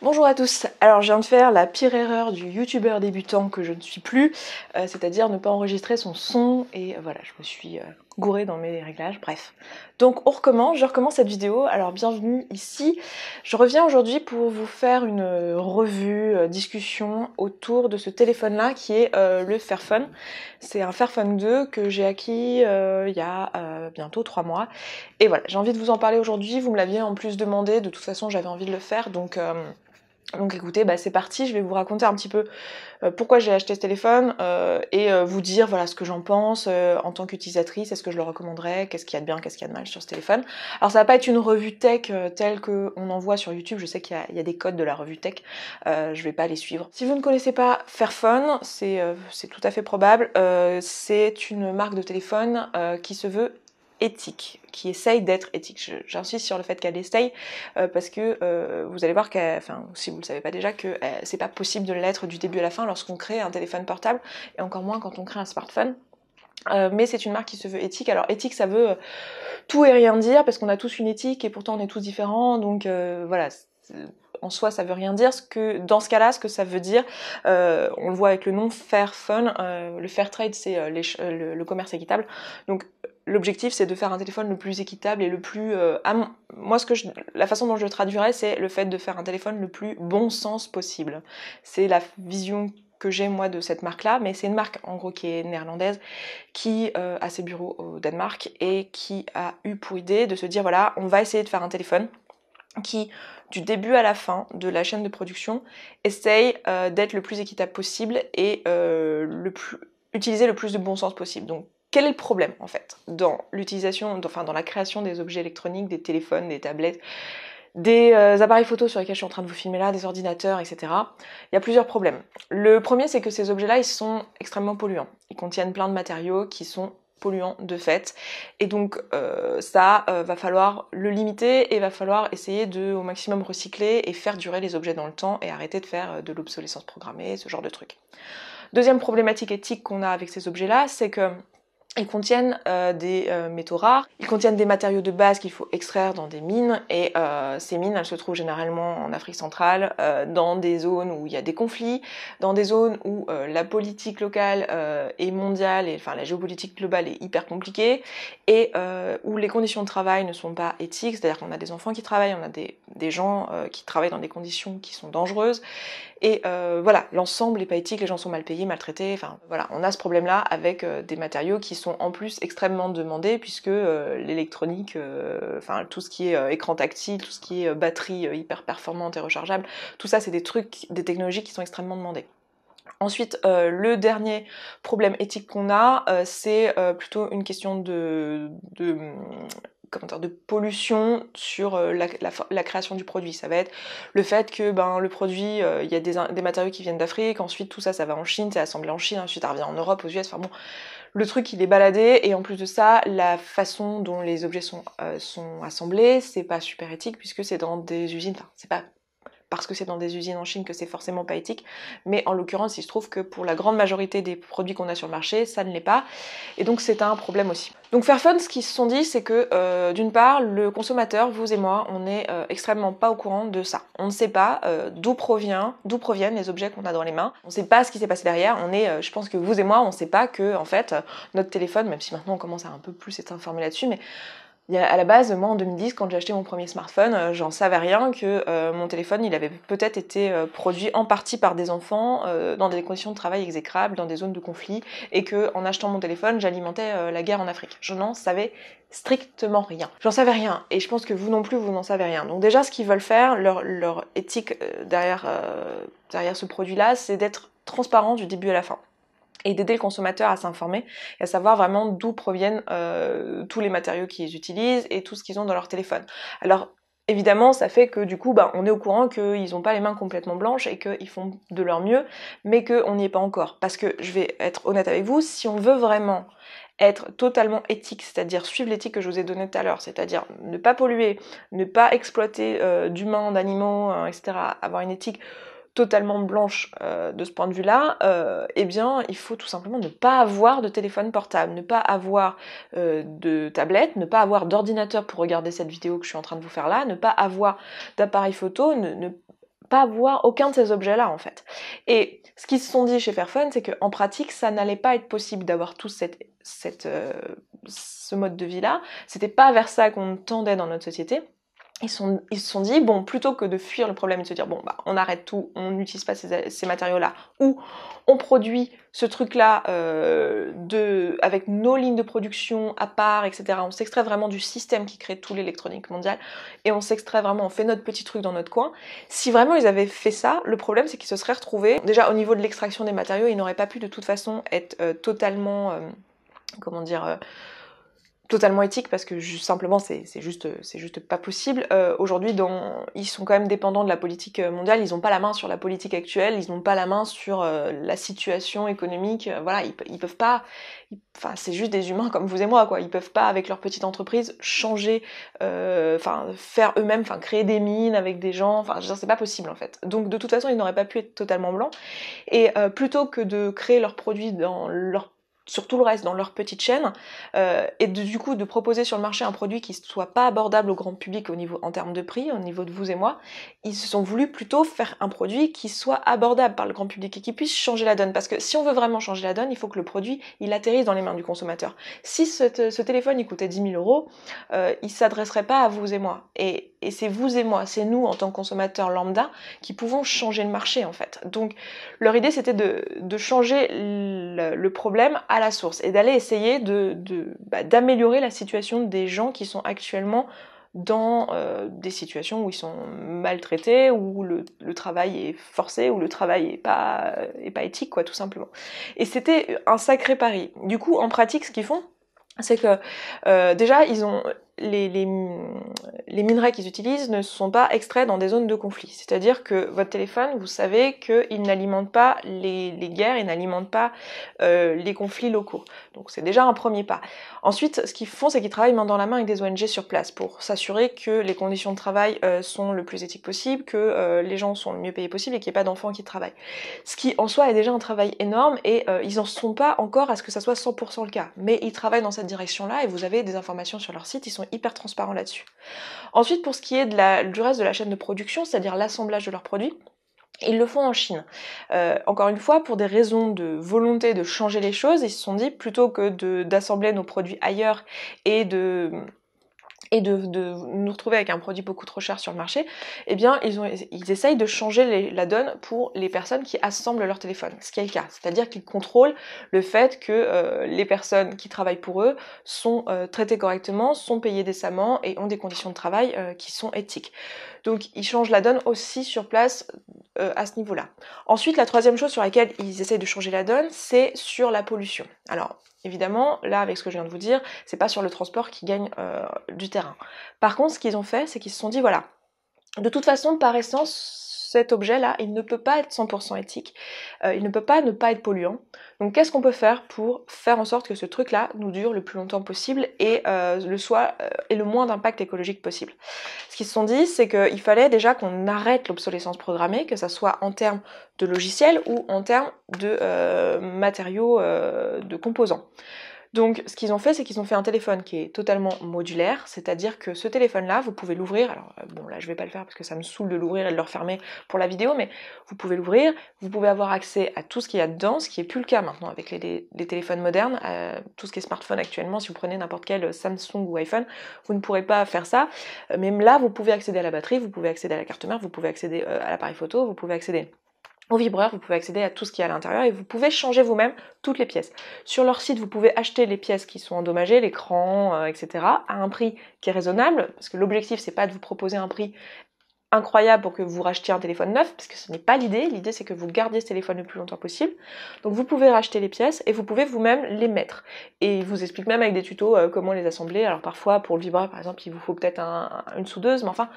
Bonjour à tous, alors je viens de faire la pire erreur du youtubeur débutant que je ne suis plus, euh, c'est-à-dire ne pas enregistrer son son et euh, voilà, je me suis euh, gourée dans mes réglages, bref. Donc on recommence, je recommence cette vidéo, alors bienvenue ici. Je reviens aujourd'hui pour vous faire une revue, discussion autour de ce téléphone-là qui est le Fairphone. C'est un Fairphone 2 que j'ai acquis il y a bientôt 3 mois. Et voilà, j'ai envie de vous en parler aujourd'hui, vous me l'aviez en plus demandé, de toute façon j'avais envie de le faire, donc... Donc écoutez, bah, c'est parti, je vais vous raconter un petit peu euh, pourquoi j'ai acheté ce téléphone euh, et euh, vous dire voilà ce que j'en pense en tant qu'utilisatrice, est-ce que je le recommanderais, qu'est-ce qu'il y a de bien, qu'est-ce qu'il y a de mal sur ce téléphone. Alors ça va pas être une revue tech telle qu'on en voit sur YouTube, je sais qu'il y, y, a des codes de la revue tech, je vais pas les suivre. Si vous ne connaissez pas Fairphone, c'est tout à fait probable, c'est une marque de téléphone qui se veut éthique, qui essaye d'être éthique. J'insiste sur le fait qu'elle essaye euh, parce que euh, vous allez voir qu'elle, enfin, si vous ne le savez pas déjà, que euh, c'est pas possible de l'être du début à la fin lorsqu'on crée un téléphone portable et encore moins quand on crée un smartphone. mais c'est une marque qui se veut éthique. Alors éthique, ça veut tout et rien dire parce qu'on a tous une éthique et pourtant on est tous différents. Donc voilà, en soi ça veut rien dire. Ce que, dans ce cas-là, ce que ça veut dire, on le voit avec le nom Fair Fun, le Fair Trade c'est le, le, commerce équitable. Donc L'objectif, c'est de faire un téléphone le plus équitable et le plus. Euh, moi, ce que je... la façon dont je le traduirais, c'est le fait de faire un téléphone le plus bon sens possible. C'est la vision que j'ai moi de cette marque-là, mais c'est une marque en gros qui est néerlandaise, qui euh, a ses bureaux au Danemark et qui a eu pour idée de se dire voilà, on va essayer de faire un téléphone qui, du début à la fin de la chaîne de production, essaye euh, d'être le plus équitable possible et le plus, utiliser le plus de bon sens possible. Donc quel est le problème en fait dans l'utilisation, enfin dans la création des objets électroniques, des téléphones, des tablettes, des euh, appareils photos sur lesquels je suis en train de vous filmer là, des ordinateurs, etc. Il y a plusieurs problèmes. Le premier, c'est que ces objets-là, ils sont extrêmement polluants. Ils contiennent plein de matériaux qui sont polluants de fait. Et donc euh, ça, euh, va falloir le limiter et va falloir essayer de au maximum recycler et faire durer les objets dans le temps et arrêter de faire de l'obsolescence programmée, ce genre de trucs. Deuxième problématique éthique qu'on a avec ces objets-là, c'est que ils contiennent euh, des euh, métaux rares, ils contiennent des matériaux de base qu'il faut extraire dans des mines, et euh, ces mines, elles se trouvent généralement en Afrique centrale, dans des zones où il y a des conflits, dans des zones où la politique locale est mondiale, et enfin la géopolitique globale est hyper compliquée, et où les conditions de travail ne sont pas éthiques, c'est-à-dire qu'on a des enfants qui travaillent, on a des gens qui travaillent dans des conditions qui sont dangereuses, et euh, voilà, l'ensemble est pas éthique, les gens sont mal payés, maltraités, enfin voilà, on a ce problème-là avec euh, des matériaux qui sont en plus extrêmement demandés puisque euh, l'électronique, enfin tout ce qui est écran tactile, tout ce qui est batterie hyper performante et rechargeable, tout ça c'est des trucs, des technologies qui sont extrêmement demandées. Ensuite, le dernier problème éthique qu'on a, c'est plutôt une question de, de comment dire, de pollution sur euh, la, création du produit. Ça va être le fait que ben, le produit, euh, il y a des, matériaux qui viennent d'Afrique, ensuite tout ça, ça va en Chine, c'est assemblé en Chine, ensuite ça revient en Europe, aux US, enfin bon, le truc il est baladé, et en plus de ça, la façon dont les objets sont, euh, sont assemblés, c'est pas super éthique puisque c'est dans des usines, enfin c'est pas parce que c'est dans des usines en Chine que c'est forcément pas éthique. Mais en l'occurrence, il se trouve que pour la grande majorité des produits qu'on a sur le marché, ça ne l'est pas. Et donc c'est un problème aussi. Donc Fairphone, ce qu'ils se sont dit, c'est que euh, d'une part, le consommateur, vous et moi, on est euh, extrêmement pas au courant de ça. On ne sait pas euh, d'où provient, d'où proviennent les objets qu'on a dans les mains. On ne sait pas ce qui s'est passé derrière. On est, je pense que vous et moi, on ne sait pas que en fait notre téléphone, même si maintenant on commence à un peu plus s'informer informé là-dessus, mais à la base, moi en 2010, quand j'ai acheté mon premier smartphone, euh, j'en savais rien que euh, mon téléphone, il avait peut-être été euh, produit en partie par des enfants dans des conditions de travail exécrables, dans des zones de conflit, et que en achetant mon téléphone, j'alimentais la guerre en Afrique. Je n'en savais strictement rien. J'en savais rien, et je pense que vous non plus, vous n'en savez rien. Donc déjà, ce qu'ils veulent faire, leur, leur éthique derrière, derrière ce produit-là, c'est d'être transparent du début à la fin et d'aider le consommateur à s'informer et à savoir vraiment d'où proviennent euh, tous les matériaux qu'ils utilisent et tout ce qu'ils ont dans leur téléphone. Alors évidemment, ça fait que du coup, bah, on est au courant qu'ils n'ont pas les mains complètement blanches et qu'ils font de leur mieux, mais qu'on n'y est pas encore. Parce que je vais être honnête avec vous, si on veut vraiment être totalement éthique, c'est-à-dire suivre l'éthique que je vous ai donnée tout à l'heure, c'est-à-dire ne pas polluer, ne pas exploiter euh, d'humains, d'animaux, hein, etc., avoir une éthique totalement blanche euh, de ce point de vue-là, euh, eh bien, il faut tout simplement ne pas avoir de téléphone portable, ne pas avoir euh, de tablette, ne pas avoir d'ordinateur pour regarder cette vidéo que je suis en train de vous faire là, ne pas avoir d'appareil photo, ne, pas avoir aucun de ces objets-là en fait. Et ce qu'ils se sont dit chez Fairphone, c'est qu'en pratique, ça n'allait pas être possible d'avoir tout ce mode de vie-là. C'était pas vers ça qu'on tendait dans notre société ils se sont dit, bon, plutôt que de fuir le problème et de se dire, bon, bah, on arrête tout, on n'utilise pas ces, matériaux-là, ou on produit ce truc-là euh, avec nos lignes de production à part, etc. On s'extrait vraiment du système qui crée tout l'électronique mondiale, et on s'extrait vraiment, on fait notre petit truc dans notre coin. Si vraiment ils avaient fait ça, le problème, c'est qu'ils se seraient retrouvés, déjà au niveau de l'extraction des matériaux, ils n'auraient pas pu de toute façon être euh, totalement, euh, comment dire, totalement éthique parce que simplement c'est juste c'est juste pas possible. Euh, aujourd'hui, ils sont quand même dépendants de la politique euh, mondiale. Ils n'ont pas la main sur la politique actuelle. Ils n'ont pas la main sur euh, la situation économique. Voilà, ils, peuvent pas. enfin, c'est juste des humains comme vous et moi, quoi. Ils peuvent pas avec leur petite entreprise changer, enfin faire eux-mêmes, enfin créer des mines avec des gens. Enfin, c'est pas possible en fait. Donc de toute façon, ils n'auraient pas pu être totalement blancs. Et plutôt que de créer leurs produits dans leur sur tout le reste dans leur petite chaîne euh, et du coup de proposer sur le marché un produit qui ne soit pas abordable au grand public au niveau en termes de prix, au niveau de vous et moi, ils se sont voulu plutôt faire un produit qui soit abordable par le grand public et qui puisse changer la donne. Parce que si on veut vraiment changer la donne, il faut que le produit il atterrisse dans les mains du consommateur. Si ce, téléphone il coûtait 10 000 euros, euh, il s'adresserait pas à vous et moi. Et, et c'est vous et moi, c'est nous en tant que consommateurs lambda qui pouvons changer le marché en fait. Donc leur idée c'était de, changer le, le problème à la source et d'aller essayer de, bah, d'améliorer la situation des gens qui sont actuellement dans euh, des situations où ils sont maltraités, où le, travail est forcé, où le travail est pas, pas éthique, quoi, tout simplement. Et c'était un sacré pari. Du coup, en pratique, ce qu'ils font, c'est que euh, déjà, ils ont les, minerais qu'ils utilisent ne sont pas extraits dans des zones de conflit. C'est-à-dire que votre téléphone, vous savez qu'il n'alimente pas les, guerres, il n'alimente pas euh, les conflits locaux. Donc c'est déjà un premier pas. Ensuite, ce qu'ils font, c'est qu'ils travaillent main dans la main avec des ONG sur place pour s'assurer que les conditions de travail euh, sont le plus éthiques possible, que euh, les gens sont le mieux payés possible et qu'il n'y ait pas d'enfants qui travaillent. Ce qui en soi est déjà un travail énorme et ils n'en sont pas encore à ce que ça soit 100% le cas. Mais ils travaillent dans cette direction-là et vous avez des informations sur leur site, ils sont hyper transparent là-dessus. Ensuite, pour ce qui est de la, du reste de la chaîne de production, c'est-à-dire l'assemblage de leurs produits, ils le font en Chine. Euh, encore une fois, pour des raisons de volonté de changer les choses, ils se sont dit plutôt que d'assembler nos produits ailleurs et de et de, nous retrouver avec un produit beaucoup trop cher sur le marché, eh bien ils, ont, ils essayent de changer la donne pour les personnes qui assemblent leur téléphone, ce qui est le cas. C'est-à-dire qu'ils contrôlent le fait que euh, les personnes qui travaillent pour eux sont euh, traitées correctement, sont payées décemment et ont des conditions de travail euh, qui sont éthiques. Donc ils changent la donne aussi sur place à ce niveau-là. Ensuite, la troisième chose sur laquelle ils essayent de changer la donne, c'est sur la pollution. Alors, Évidemment, là, avec ce que je viens de vous dire, c'est pas sur le transport qui gagne euh, du terrain. Par contre, ce qu'ils ont fait, c'est qu'ils se sont dit, voilà, de toute façon, par essence, cet objet-là, il ne peut pas être 100% éthique, euh, il ne peut pas ne pas être polluant. Donc qu'est-ce qu'on peut faire pour faire en sorte que ce truc-là nous dure le plus longtemps possible et euh, le soit euh, et le moins d'impact écologique possible Ce qu'ils se sont dit, c'est qu'il fallait déjà qu'on arrête l'obsolescence programmée, que ça soit en termes de logiciels ou en termes de matériaux, de composants. Donc ce qu'ils ont fait, c'est qu'ils ont fait un téléphone qui est totalement modulaire, c'est-à-dire que ce téléphone-là, vous pouvez l'ouvrir, alors euh, bon là je ne vais pas le faire parce que ça me saoule de l'ouvrir et de le refermer pour la vidéo, mais vous pouvez l'ouvrir, vous pouvez avoir accès à tout ce qu'il y a dedans, ce qui n'est plus le cas maintenant avec les, téléphones modernes, euh, tout ce qui est smartphone actuellement, si vous prenez n'importe quel euh, Samsung ou iPhone, vous ne pourrez pas faire ça, même là vous pouvez accéder à la batterie, vous pouvez accéder à la carte mère, vous pouvez accéder à l'appareil photo, vous pouvez accéder au vibreur, vous pouvez accéder à tout ce qui est à l'intérieur et vous pouvez changer vous-même toutes les pièces. Sur leur site, vous pouvez acheter les pièces qui sont endommagées, l'écran, euh, etc., à un prix qui est raisonnable, parce que l'objectif, c'est pas de vous proposer un prix incroyable pour que vous rachetiez un téléphone neuf, parce que ce n'est pas l'idée. L'idée, c'est que vous gardiez ce téléphone le plus longtemps possible. Donc, vous pouvez racheter les pièces et vous pouvez vous-même les mettre. Et ils vous expliquent même avec des tutos euh, comment les assembler. Alors, parfois, pour le vibreur, par exemple, il vous faut peut-être une soudeuse, mais enfin,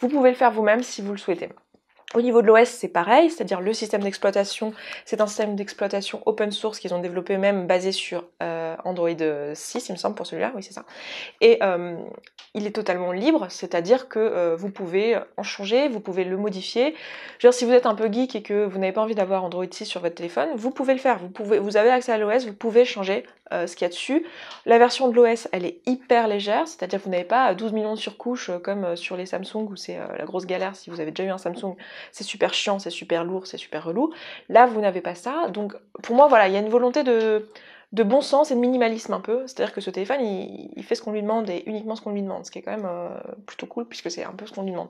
vous pouvez le faire vous-même si vous le souhaitez. Au niveau de l'OS, c'est pareil, c'est-à-dire le système d'exploitation, c'est un système d'exploitation open source qu'ils ont développé même basé sur euh, Android 6, euh, il me semble, pour celui-là, oui c'est ça. Et euh, il est totalement libre, c'est-à-dire que vous pouvez en changer, vous pouvez le modifier. Genre si vous êtes un peu geek et que vous n'avez pas envie d'avoir Android 6 sur votre téléphone, vous pouvez le faire, vous, pouvez, vous avez accès à l'OS, vous pouvez changer euh, ce qu'il y a dessus. La version de l'OS, elle est hyper légère, c'est-à-dire que vous n'avez pas 12 euh, millions de surcouches euh, comme sur les Samsung où c'est la grosse galère. Si vous avez déjà eu un Samsung, c'est super chiant, c'est super lourd, c'est super relou. Là, vous n'avez pas ça. Donc, pour moi, voilà, il y a une volonté de, de bon sens et de minimalisme un peu. C'est-à-dire que ce téléphone, il, fait ce qu'on lui demande et uniquement ce qu'on lui demande, ce qui est quand même plutôt cool puisque c'est un peu ce qu'on lui demande.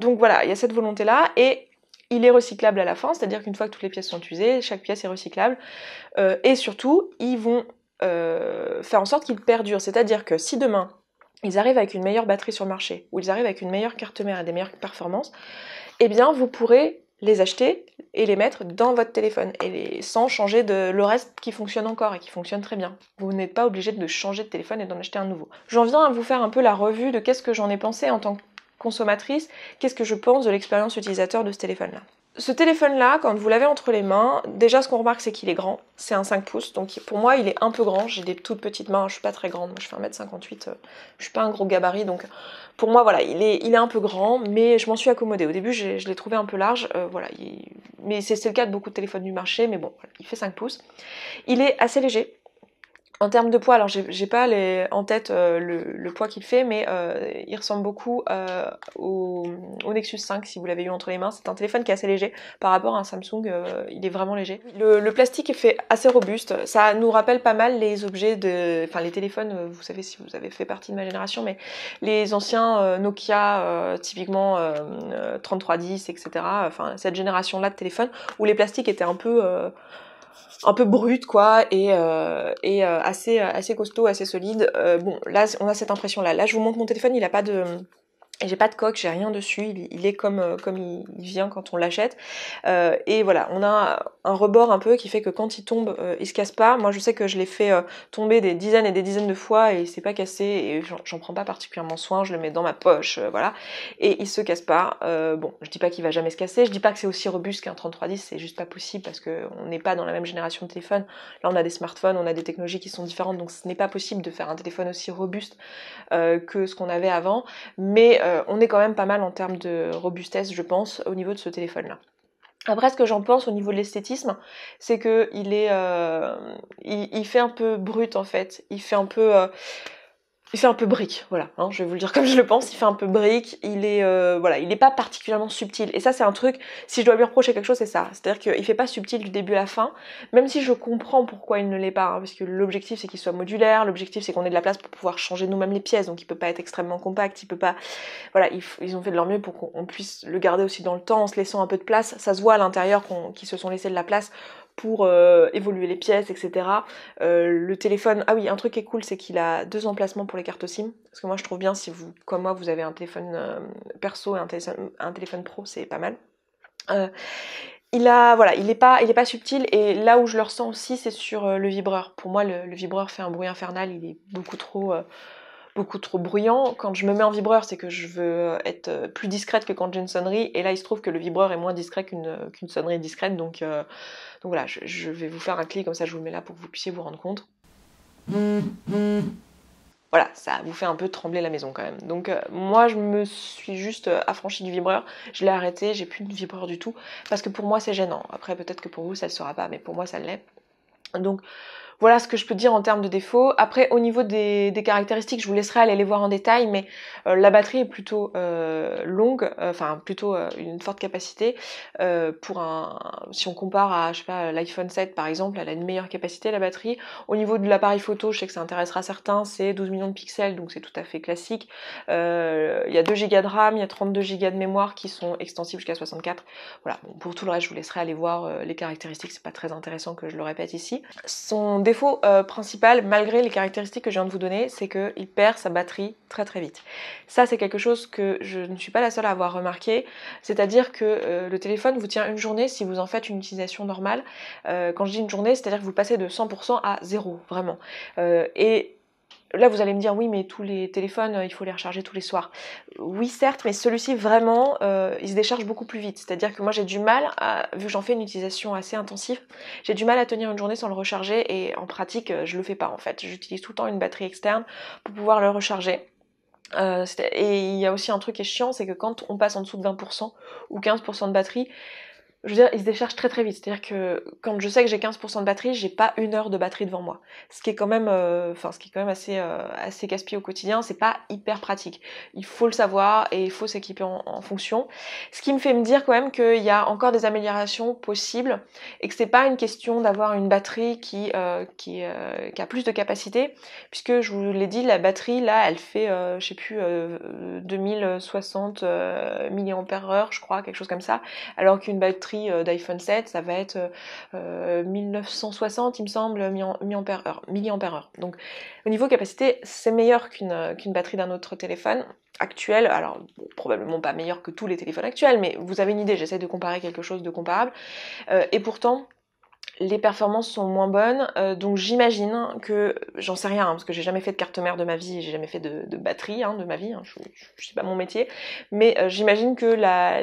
donc voilà, il y a cette volonté-là. Et il est recyclable à la fin, c'est-à-dire qu'une fois que toutes les pièces sont usées, chaque pièce est recyclable. Euh, et surtout, ils vont euh, faire en sorte qu'ils perdurent. C'est-à-dire que si demain, ils arrivent avec une meilleure batterie sur le marché, ou ils arrivent avec une meilleure carte mère et des meilleures performances, eh bien, vous pourrez les acheter et les mettre dans votre téléphone et sans changer de le reste qui fonctionne encore et qui fonctionne très bien. Vous n'êtes pas obligé de changer de téléphone et d'en acheter un nouveau. J'en viens à vous faire un peu la revue de qu'est-ce que j'en ai pensé en tant que consommatrice, qu'est-ce que je pense de l'expérience utilisateur de ce téléphone-là. Ce téléphone-là, quand vous l'avez entre les mains, déjà ce qu'on remarque c'est qu'il est grand, c'est un 5 pouces, donc pour moi il est un peu grand, j'ai des toutes petites mains, je suis pas très grande, je fais 1m58, euh, je suis pas un gros gabarit, donc pour moi voilà, il est, il est un peu grand, mais je m'en suis accommodée. Au début je l'ai trouvé un peu large, euh, voilà, mais c'est le cas de beaucoup de téléphones du marché, mais bon, voilà, il fait 5 pouces. Il est assez léger, en termes de poids, alors j'ai pas en tête euh, le, poids qu'il fait, mais euh, il ressemble beaucoup euh, au, Nexus 5 si vous l'avez eu entre les mains. C'est un téléphone qui est assez léger par rapport à un Samsung, il est vraiment léger. Le, le, plastique est fait assez robuste, ça nous rappelle pas mal les objets de. Enfin, les téléphones, vous savez si vous avez fait partie de ma génération, mais les anciens Nokia, typiquement 3310, etc. Enfin, cette génération-là de téléphones où les plastiques étaient un peu un peu brute quoi et, euh, et euh, assez euh, assez costaud assez solide bon là on a cette impression là là je vous montre mon téléphone il a pas de j'ai pas de coque, j'ai rien dessus, il, est comme, euh, comme il, vient quand on l'achète. Euh, et voilà, on a un rebord un peu qui fait que quand il tombe, euh, il se casse pas. Moi je sais que je l'ai fait tomber des dizaines et des dizaines de fois et il s'est pas cassé et j'en prends pas particulièrement soin, je le mets dans ma poche, voilà. Et il se casse pas. bon, je dis pas qu'il va jamais se casser, je dis pas que c'est aussi robuste qu'un 3310, c'est juste pas possible parce qu'on n'est pas dans la même génération de téléphone. Là on a des smartphones, on a des technologies qui sont différentes, donc ce n'est pas possible de faire un téléphone aussi robuste que ce qu'on avait avant. Mais euh, on est quand même pas mal en termes de robustesse, je pense, au niveau de ce téléphone-là. Après, ce que j'en pense au niveau de l'esthétisme, c'est que il est, euh, il, fait un peu brut en fait. Il fait un peu, euh, il fait un peu brique, voilà. Hein, je vais vous le dire comme je le pense, il fait un peu brique. Il est, euh, voilà, il n'est pas particulièrement subtil. Et ça, c'est un truc. Si je dois lui reprocher quelque chose, c'est ça. C'est-à-dire qu'il fait pas subtil du début à la fin. Même si je comprends pourquoi il ne l'est pas, hein, parce que l'objectif c'est qu'il soit modulaire. L'objectif c'est qu'on ait de la place pour pouvoir changer nous-mêmes les pièces. Donc il peut pas être extrêmement compact. Il peut pas, voilà, ils, ont fait de leur mieux pour qu'on puisse le garder aussi dans le temps, en se laissant un peu de place. Ça se voit à l'intérieur qu'ils se sont laissés de la place pour euh, évoluer les pièces, etc. Euh, le téléphone, ah oui, un truc qui est cool, c'est qu'il a deux emplacements pour les cartes SIM. Parce que moi, je trouve bien, si vous, comme moi, vous avez un téléphone euh, perso et un téléphone, pro, c'est pas mal. il a, voilà, il n'est pas, il est pas subtil. Et là où je le ressens aussi, c'est sur le vibreur. Pour moi, le, vibreur fait un bruit infernal. Il est beaucoup trop beaucoup trop bruyant. Quand je me mets en vibreur, c'est que je veux être euh, plus discrète que quand j'ai une sonnerie. Et là, il se trouve que le vibreur est moins discret qu'une euh, sonnerie discrète. Donc, euh, donc voilà, je, vais vous faire un clic comme ça, je vous le mets là pour que vous puissiez vous rendre compte. Voilà, ça vous fait un peu trembler la maison quand même. Donc moi, je me suis juste affranchie du vibreur. Je l'ai arrêté, j'ai plus de vibreur du tout. Parce que pour moi, c'est gênant. Après, peut-être que pour vous, ça ne le sera pas, mais pour moi, ça l'est. Donc voilà ce que je peux dire en termes de défauts. Après, au niveau des, caractéristiques, je vous laisserai aller les voir en détail, mais euh, la batterie est plutôt euh, longue, euh, enfin plutôt une forte capacité. pour un, si on compare à, je sais pas, l'iPhone 7 par exemple, elle a une meilleure capacité la batterie. Au niveau de l'appareil photo, je sais que ça intéressera certains, c'est 12 millions de pixels, donc c'est tout à fait classique. Il y a 2 Go de RAM, il y a 32 Go de mémoire qui sont extensibles jusqu'à 64. Voilà. pour tout le reste, je vous laisserai aller voir les caractéristiques. C'est pas très intéressant que je le répète ici. Son défaut euh, principal, malgré les caractéristiques que je viens de vous donner, c'est qu'il perd sa batterie très très vite. Ça, c'est quelque chose que je ne suis pas la seule à avoir remarqué, c'est-à-dire que euh, le téléphone vous tient une journée si vous en faites une utilisation normale. Euh, quand je dis une journée, c'est-à-dire que vous passez de 100% à 0, vraiment. et Là, vous allez me dire, oui, mais tous les téléphones, euh, il faut les recharger tous les soirs. Oui, certes, mais celui-ci, vraiment, euh, il se décharge beaucoup plus vite. C'est-à-dire que moi, j'ai du mal, vu que j'en fais une utilisation assez intensive, j'ai du mal à tenir une journée sans le recharger et en pratique, euh, je le fais pas en fait. J'utilise tout le temps une batterie externe pour pouvoir le recharger. et il y a aussi un truc qui est chiant, c'est que quand on passe en dessous de 20% ou 15% de batterie, je veux dire, il se décharge très très vite. C'est-à-dire que quand je sais que j'ai 15% de batterie, j'ai pas une heure de batterie devant moi. Ce qui est quand même, euh, ce qui est quand même assez, euh, assez casse au quotidien, c'est pas hyper pratique. Il faut le savoir et il faut s'équiper en, fonction. Ce qui me fait me dire quand même qu'il y a encore des améliorations possibles et que c'est pas une question d'avoir une batterie qui, euh, qui, a plus de capacité, puisque je vous l'ai dit, la batterie là, elle fait, je sais plus, 2060 mAh, je crois, quelque chose comme ça, alors qu'une batterie euh, d'iPhone 7, ça va être 1960, euh, euh, il me semble, milliampères heure, Donc au niveau capacité, c'est meilleur qu'une qu'une batterie d'un autre téléphone actuel, alors probablement pas meilleur que tous les téléphones actuels, mais vous avez une idée, j'essaie de comparer quelque chose de comparable, et pourtant les performances sont moins bonnes. Euh, donc j'imagine que, j'en sais rien, hein, parce que j'ai jamais fait de carte mère de ma vie, j'ai jamais fait de, batterie hein, de ma vie, hein, je, sais pas mon métier, mais euh, j'imagine que la,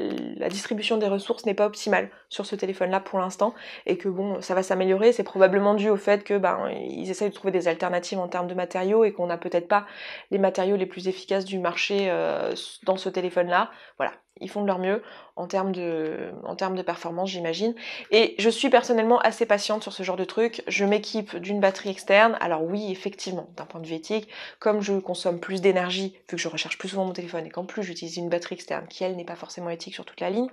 distribution des ressources n'est pas optimale sur ce téléphone-là pour l'instant, et que bon, ça va s'améliorer. C'est probablement dû au fait que ben ils essayent de trouver des alternatives en termes de matériaux et qu'on n'a peut-être pas les matériaux les plus efficaces du marché euh, dans ce téléphone-là. Voilà, ils font de leur mieux en termes de, en termes de performance, j'imagine. Et je suis personnellement assez patiente sur ce genre de truc. Je m'équipe d'une batterie externe. Alors oui, effectivement, d'un point de vue éthique, comme je consomme plus d'énergie, vu que je recherche plus souvent mon téléphone et qu'en plus j'utilise une batterie externe qui, elle, n'est pas forcément éthique sur toute la ligne,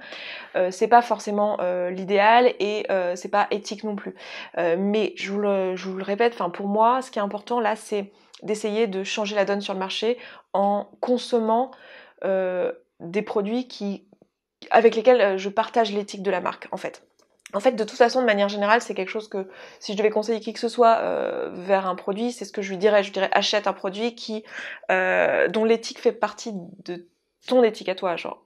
euh, c'est pas forcément euh, l'idéal et euh, c'est pas éthique non plus. Euh, mais je vous le, je vous le répète, pour moi, ce qui est important là, c'est d'essayer de changer la donne sur le marché en consommant... Euh, des produits qui, avec lesquels euh, je partage l'éthique de la marque, en fait. En fait, de toute façon, de manière générale, c'est quelque chose que si je devais conseiller qui que ce soit euh, vers un produit, c'est ce que je lui dirais. Je lui dirais achète un produit qui euh, dont l'éthique fait partie de ton éthique à toi. Genre,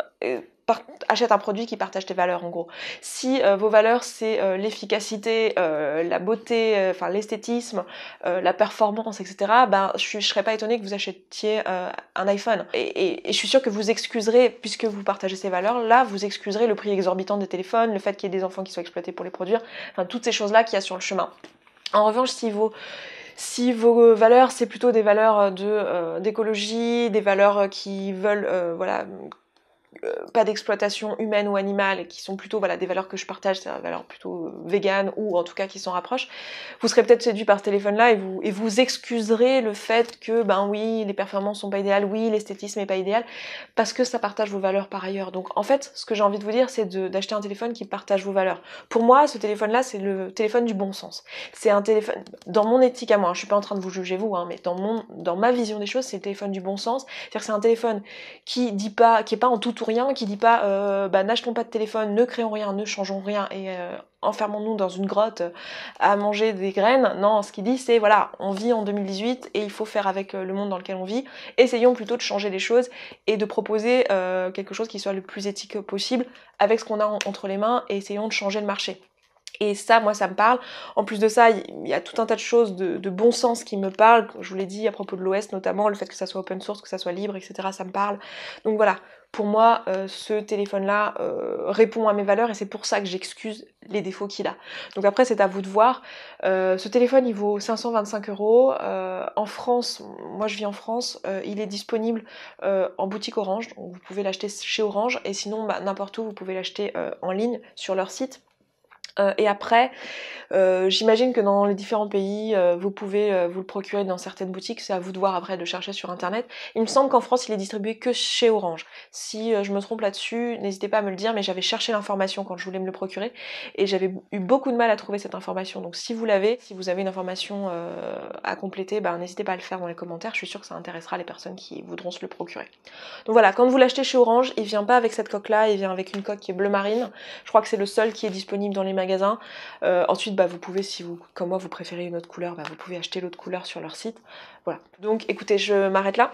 achète un produit qui partage tes valeurs en gros. Si euh, vos valeurs c'est euh, l'efficacité, euh, la beauté, enfin l'esthétisme, la performance, etc. Ben, je, ne serais pas étonnée que vous achetiez un iPhone. Et, je suis sûre que vous excuserez, puisque vous partagez ces valeurs, là vous excuserez le prix exorbitant des téléphones, le fait qu'il y ait des enfants qui soient exploités pour les produire, enfin toutes ces choses là qu'il y a sur le chemin. En revanche, si vos si vos valeurs c'est plutôt des valeurs de d'écologie, des valeurs qui veulent voilà euh, pas d'exploitation humaine ou animale qui sont plutôt voilà, des valeurs que je partage, cest des valeurs plutôt euh, vegan ou en tout cas qui s'en rapprochent, vous serez peut-être séduit par ce téléphone-là et vous, et vous excuserez le fait que, ben oui, les performances sont pas idéales, oui, l'esthétisme est pas idéal, parce que ça partage vos valeurs par ailleurs. Donc en fait, ce que j'ai envie de vous dire, c'est d'acheter un téléphone qui partage vos valeurs. Pour moi, ce téléphone-là, c'est le téléphone du bon sens. C'est un téléphone, dans mon éthique à moi, hein, je suis pas en train de vous juger vous, hein, mais dans, mon, dans ma vision des choses, c'est le téléphone du bon sens. C'est-à-dire c'est un téléphone qui dit pas, qui est pas en tout rien, qui dit pas euh, bah, n'achetons pas de téléphone, ne créons rien, ne changeons rien et euh, enfermons-nous dans une grotte à manger des graines. Non, ce qu'il dit c'est voilà, on vit en 2018 et il faut faire avec euh, le monde dans lequel on vit. Essayons plutôt de changer les choses et de proposer quelque chose qui soit le plus éthique possible avec ce qu'on a entre les mains et essayons de changer le marché. Et ça, moi, ça me parle. En plus de ça, il y a tout un tas de choses de, de bon sens qui me parlent. Je vous l'ai dit à propos de l'OS, notamment le fait que ça soit open source, que ça soit libre, etc. Ça me parle. Donc voilà, pour moi, euh, ce téléphone-là euh, répond à mes valeurs et c'est pour ça que j'excuse les défauts qu'il a. Donc après, c'est à vous de voir. Euh, ce téléphone, il vaut 525 euros. En France, moi je vis en France, il est disponible en boutique Orange. Donc vous pouvez l'acheter chez Orange et sinon, bah, n'importe où, vous pouvez l'acheter en ligne sur leur site. Euh, et après, euh, j'imagine que dans les différents pays, euh, vous pouvez vous le procurer dans certaines boutiques. C'est à vous de voir après de chercher sur internet. Il me semble qu'en France, il est distribué que chez Orange. Si je me trompe là-dessus, n'hésitez pas à me le dire. Mais j'avais cherché l'information quand je voulais me le procurer et j'avais eu beaucoup de mal à trouver cette information. Donc si vous l'avez, si vous avez une information à compléter, ben, n'hésitez pas à le faire dans les commentaires. Je suis sûre que ça intéressera les personnes qui voudront se le procurer. Donc voilà, quand vous l'achetez chez Orange, il vient pas avec cette coque-là. Il vient avec une coque qui est bleu marine. Je crois que c'est le seul qui est disponible dans les euh, ensuite, bah, vous pouvez, si vous, comme moi, vous préférez une autre couleur, bah, vous pouvez acheter l'autre couleur sur leur site. Voilà. Donc écoutez, je m'arrête là.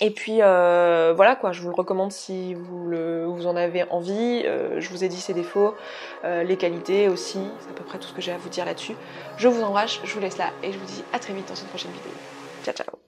Et puis euh, voilà quoi, je vous le recommande si vous, vous en avez envie. Euh, je vous ai dit ses défauts, les qualités aussi, c'est à peu près tout ce que j'ai à vous dire là-dessus. Je vous embrasse, je vous laisse là et je vous dis à très vite dans une prochaine vidéo. Ciao ciao